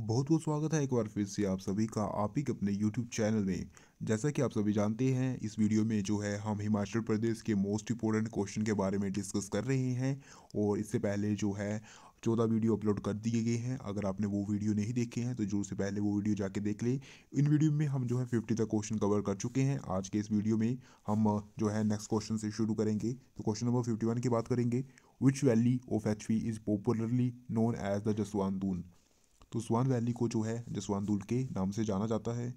बहुत बहुत स्वागत है एक बार फिर से आप सभी का आप ही अपने YouTube चैनल में जैसा कि आप सभी जानते हैं इस वीडियो में जो है हम हिमाचल प्रदेश के मोस्ट इंपॉर्टेंट क्वेश्चन के बारे में डिस्कस कर रहे हैं और इससे पहले जो है चौदह वीडियो अपलोड कर दिए गए हैं अगर आपने वो वीडियो नहीं देखे हैं तो जोर से पहले वो वीडियो जाके देख लें इन वीडियो में हम जो है फिफ्टी तक क्वेश्चन कवर कर चुके हैं आज के इस वीडियो में हम जो है नेक्स्ट क्वेश्चन से शुरू करेंगे तो क्वेश्चन नंबर फिफ्टी की बात करेंगे which valley of H is popularly known as the Jaswan Doon तो स्वान वैली को जो है जसवान दूल के नाम से जाना जाता है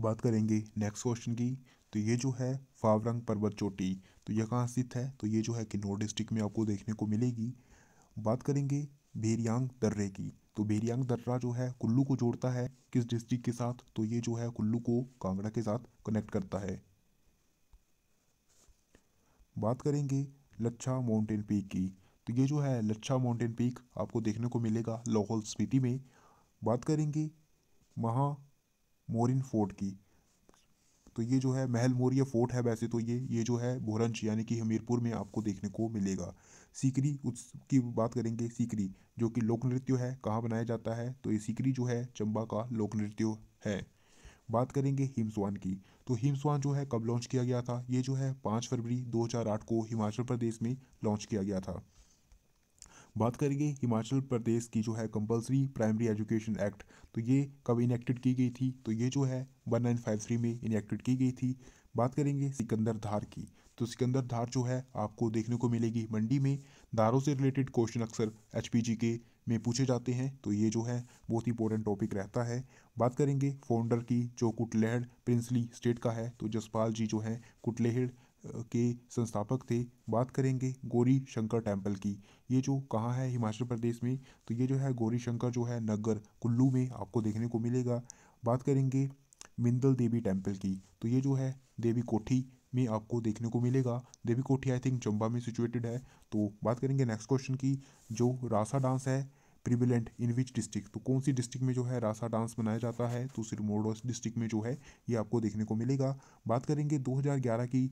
बात करेंगे नेक्स्ट क्वेश्चन की तो ये जो है फावरंग पर्वत चोटी तो यह कहाँ स्थित है तो ये जो है किन्नौर डिस्ट्रिक्ट में आपको देखने को मिलेगी बात करेंगे भेरियांग दर्रे की तो भेरियांग दर्रा जो है कुल्लू को जोड़ता है किस डिस्ट्रिक्ट के साथ तो ये जो है कुल्लू को कांगड़ा के साथ कनेक्ट करता है बात करेंगे लच्छा माउंटेन पीक की तो ये जो है लच्छा माउंटेन पीक आपको देखने को मिलेगा लाहौल स्पीति में बात करेंगे महा मोरिन फोर्ट की तो ये जो है महल मोरिया फोर्ट है वैसे तो ये ये जो है भोरंज यानी कि हमीरपुर में आपको देखने को मिलेगा सीकरी उसकी बात करेंगे सीकरी जो कि लोक नृत्य है कहाँ बनाया जाता है तो ये सीकरी जो है चंबा का लोक नृत्य है बात करेंगे हिमस्वान की तो हिमस्वान जो है कब लॉन्च किया गया था ये जो है पाँच फरवरी दो को हिमाचल प्रदेश में लॉन्च किया गया था बात करेंगे हिमाचल प्रदेश की जो है कंपलसरी प्राइमरी एजुकेशन एक्ट तो ये कब इनेक्टेड की गई थी तो ये जो है वन नाइन फाइव थ्री में इनेक्टेड की गई थी बात करेंगे सिकंदर धार की तो सिकंदर धार जो है आपको देखने को मिलेगी मंडी में धारों से रिलेटेड क्वेश्चन अक्सर एच के में पूछे जाते हैं तो ये जो है बहुत ही इंपॉर्टेंट टॉपिक रहता है बात करेंगे फाउंडर की जो कुटलेहड़ प्रिंसली स्टेट का है तो जसपाल जी जो है कुटलेहड़ के संस्थापक थे बात करेंगे गौरी शंकर टेम्पल की ये जो कहाँ है हिमाचल प्रदेश में तो ये जो है गौरी शंकर जो है नगर कुल्लू में आपको देखने को मिलेगा बात करेंगे मिंदल देवी टेम्पल की तो ये जो है देवी कोठी में आपको देखने को मिलेगा देवी कोठी आई थिंक चंबा में सिचुएटेड है तो बात करेंगे नेक्स्ट क्वेश्चन की जो रासा डांस है प्रिविलेंट इन विच डिस्ट्रिक्ट तो कौन सी डिस्ट्रिक्ट में जो है रासा डांस मनाया जाता है तो सिरमौर डिस्ट्रिक्ट में जो है ये आपको देखने को मिलेगा बात करेंगे 2011 की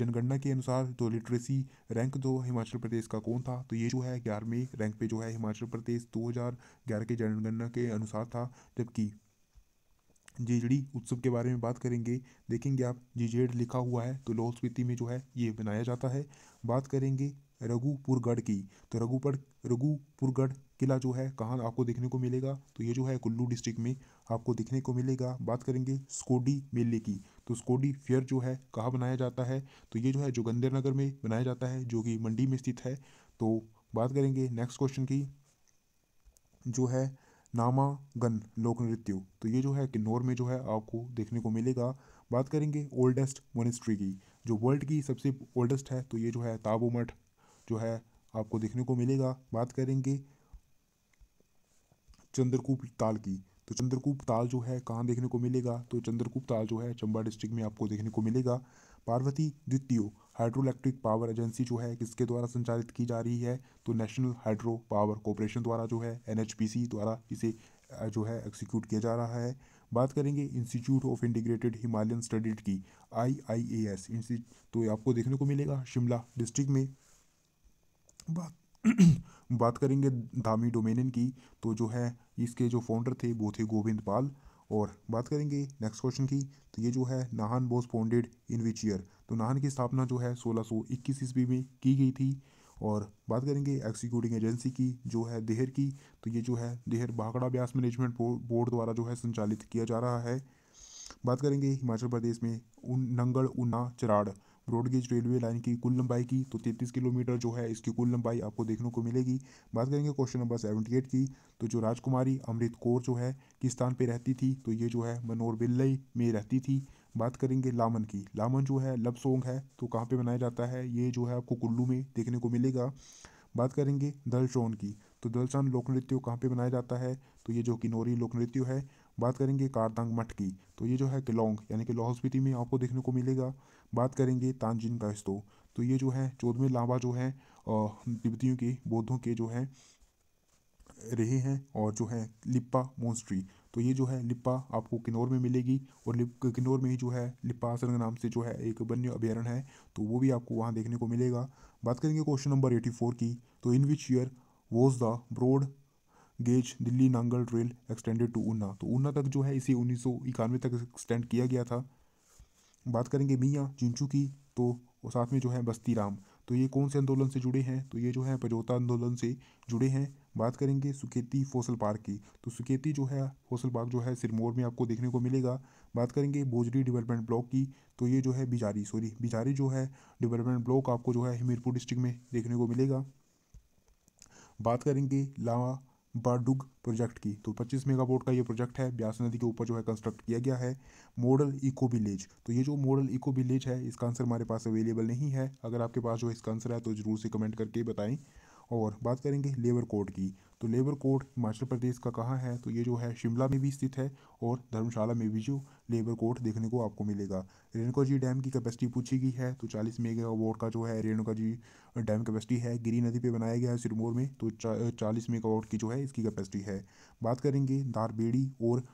जनगणना के अनुसार तो लिटरेसी रैंक जो हिमाचल प्रदेश का कौन था तो ये जो है ग्यारहवें रैंक पे जो है हिमाचल प्रदेश ग्यारह के जनगणना के अनुसार था जबकि जेजड़ी उत्सव के बारे में बात करेंगे देखेंगे आप जेजेड लिखा हुआ है तो लाहौल स्पीति में जो है ये मनाया जाता है बात करेंगे रघुपुरगढ़ की तो रघुपढ़ रघुपुरगढ़ किला जो है कहाँ आपको देखने को मिलेगा तो ये जो है कुल्लू डिस्ट्रिक्ट में आपको देखने को मिलेगा बात करेंगे स्कोडी मेले की तो स्कोडी फेयर जो है कहाँ बनाया जाता है तो ये जो है जोगंदर नगर में बनाया जाता है जो कि मंडी में स्थित है तो बात करेंगे नेक्स्ट क्वेश्चन की जो है नामागन लोक नृत्य तो ये जो है किन्नौर में जो है आपको देखने को मिलेगा बात करेंगे ओल्डेस्ट मोनिस्ट्री की जो वर्ल्ड की सबसे ओल्डेस्ट है तो ये जो है ताबो मठ जो है आपको देखने को मिलेगा बात करेंगे चंद्रकूप ताल की तो चंद्रकूप ताल जो है कहाँ देखने को मिलेगा तो चंद्रकूप ताल जो है चंबा डिस्ट्रिक्ट में आपको देखने को मिलेगा पार्वती द्वितीय हाइड्रो इलेक्ट्रिक पावर एजेंसी जो है किसके द्वारा संचालित की जा रही है तो नेशनल हाइड्रो पावर कॉरपोरेशन द्वारा जो है एन द्वारा इसे जो है एक्सिक्यूट किया जा रहा है बात करेंगे institute of integrated Himalayan studies की आई आई ए एस तो आपको देखने को मिलेगा शिमला डिस्ट्रिक्ट में बात बात करेंगे धामी डोमेनियन की तो जो है इसके जो फाउंडर थे वो थे गोविंद पाल और बात करेंगे नेक्स्ट क्वेश्चन की तो ये जो है Nahan was founded in which year तो नाहन की स्थापना जो है 1621 ईस्वी में की गई थी और बात करेंगे एक्सिक्यूटिंग एजेंसी की जो है देहर की तो ये जो है देहर भाखड़ा ब्यास मैनेजमेंट बोर्ड द्वारा जो है संचालित किया जा रहा है बात करेंगे हिमाचल प्रदेश में उन नंगल उन्ना चराड़ ब्रॉड रेलवे लाइन की कुल लंबाई की तो तैंतीस किलोमीटर जो है इसकी कुल लंबाई आपको देखने को मिलेगी बात करेंगे क्वेश्चन नंबर सेवेंटी एट की तो जो राजकुमारी अमृत कौर जो है किस स्थान पर रहती थी तो ये जो है मनोर बिल्लई में रहती थी बात करेंगे लामन की लामन जो है लव सॉन्ग है तो कहाँ पे मनाया जाता है ये जो है आपको कुल्लू में देखने को मिलेगा बात करेंगे दलचौन की तो दलचान लोक नृत्य कहाँ पे मनाया जाता है तो ये जो किन्नौरी लोक नृत्य है बात करेंगे कारदांग मठ की तो ये जो है किलोंग यानी कि लाहौल स्पीति में आपको देखने को मिलेगा बात करेंगे तानजिन का स्तो तो ये जो है चौदहवें लावा जो है तिब्बतियों के बौद्धों के जो है रहे हैं और जो है लिप्पा मोन्स्ट्री तो ये जो है लिप्पा आपको किन्नौर में मिलेगी और किन्नौर में ही जो है लिप्पा आसन नाम से जो है एक वन्य अभ्यारण है तो वो भी आपको वहाँ देखने को मिलेगा बात करेंगे क्वेश्चन नंबर एटी फोर की तो in which year was the broad gauge Delhi Nangal rail extended to Una तो ऊना तक जो है इसे उन्नीस सौ इक्यानवे तक एक्सटेंड किया गया था बात करेंगे मियाँ चिंचू की तो और साथ में जो है बस्ती राम तो ये कौन से आंदोलन से जुड़े हैं तो ये जो है पजोता आंदोलन से जुड़े हैं बात करेंगे सुकेती फोसल पार्क की तो सुकेती जो है फोसल पार्क जो है सिरमौर में आपको देखने को मिलेगा बात करेंगे बोजरी डेवलपमेंट ब्लॉक की तो ये जो है बिजारी सॉरी बिजारी जो है डेवलपमेंट ब्लॉक आपको जो है हमीरपुर डिस्ट्रिक्ट में देखने को मिलेगा बात करेंगे लावा बाडुग प्रोजेक्ट की तो 25 मेगावाट का ये प्रोजेक्ट है ब्यास नदी के ऊपर जो है कंस्ट्रक्ट किया गया है मॉडल इको विलेज तो ये जो मॉडल इको विलेज है इसका आंसर हमारे पास अवेलेबल नहीं है अगर आपके पास जो इसका आंसर है तो ज़रूर से कमेंट करके बताएं और बात करेंगे लेबर कोड की तो लेबर कोड हिमाचल प्रदेश का कहाँ है तो ये जो है शिमला में भी स्थित है और धर्मशाला में भी जो लेबर कोर्ट देखने को आपको मिलेगा रेणुका जी डैम की कैपेसिटी पूछी गई है तो 40 वोट का जो है रेणुका जी डैम कैपेसिटी है गिरी नदी पे बनाया गया है सिरमौर में तो चा, चालीस वोट की जो है इसकी कैपेसिटी है बात करेंगे दारबेड़ी और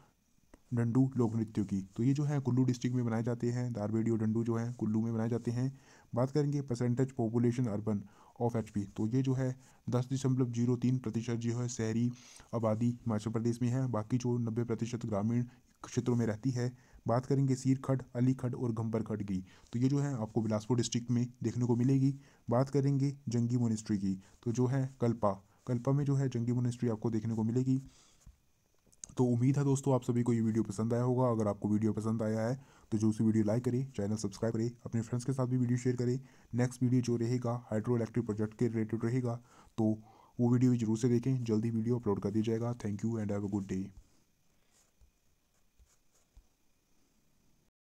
डंडू लोक नृत्यों की तो ये जो है कुल्लू डिस्ट्रिक्ट में बनाए जाते हैं दारबेड़ी और डंडू जो है कुल्लू में बनाए जाते हैं बात करेंगे percentage population urban of H तो ये जो है दस दशमलव जीरो तीन प्रतिशत जो है शहरी आबादी हिमाचल प्रदेश में है बाकी जो नब्बे प्रतिशत ग्रामीण क्षेत्रों में रहती है बात करेंगे सीरखड अली खड और गंबर खड की तो ये जो है आपको बिलासपुर डिस्ट्रिक्ट में देखने को मिलेगी बात करेंगे जंगी मोनिस्ट्री की तो जो है कल्पा कल्पा में जो है जंगी मोनिस्ट्री आपको देखने को मिलेगी तो उम्मीद है दोस्तों आप सभी को ये वीडियो पसंद आया होगा अगर आपको वीडियो पसंद आया है तो जो उसी वीडियो लाइक करें चैनल सब्सक्राइब करें अपने फ्रेंड्स के साथ भी वीडियो शेयर करें नेक्स्ट वीडियो जो रहेगा हाइड्रो इलेक्ट्रिक प्रोजेक्ट के रिलेटेड रहेगा तो वो वीडियो भी जरूर से देखें जल्दी वीडियो अपलोड कर दिया जाएगा thank you and have a good day